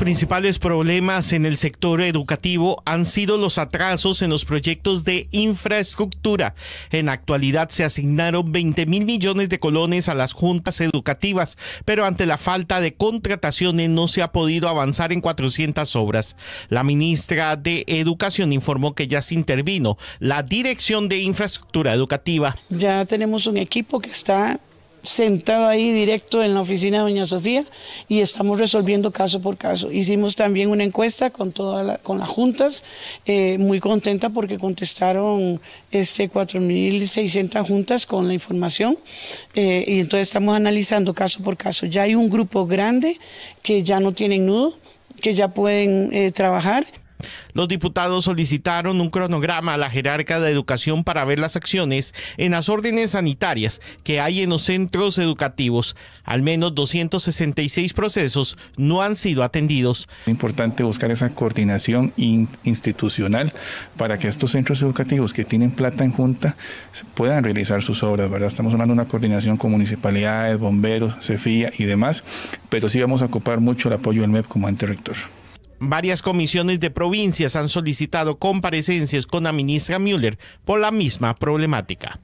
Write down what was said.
principales problemas en el sector educativo han sido los atrasos en los proyectos de infraestructura. En actualidad se asignaron 20 mil millones de colones a las juntas educativas, pero ante la falta de contrataciones no se ha podido avanzar en 400 obras. La ministra de Educación informó que ya se intervino la Dirección de Infraestructura Educativa. Ya tenemos un equipo que está sentado ahí directo en la oficina de Doña Sofía y estamos resolviendo caso por caso. Hicimos también una encuesta con, todas con las juntas, eh, muy contenta porque contestaron este, 4.600 juntas con la información eh, y entonces estamos analizando caso por caso. Ya hay un grupo grande que ya no tienen nudo que ya pueden eh, trabajar los diputados solicitaron un cronograma a la jerarca de educación para ver las acciones en las órdenes sanitarias que hay en los centros educativos. Al menos 266 procesos no han sido atendidos. Es importante buscar esa coordinación institucional para que estos centros educativos que tienen plata en junta puedan realizar sus obras, ¿verdad? Estamos hablando de una coordinación con municipalidades, bomberos, CEFIA y demás, pero sí vamos a ocupar mucho el apoyo del MEP como ante rector. Varias comisiones de provincias han solicitado comparecencias con la ministra Müller por la misma problemática.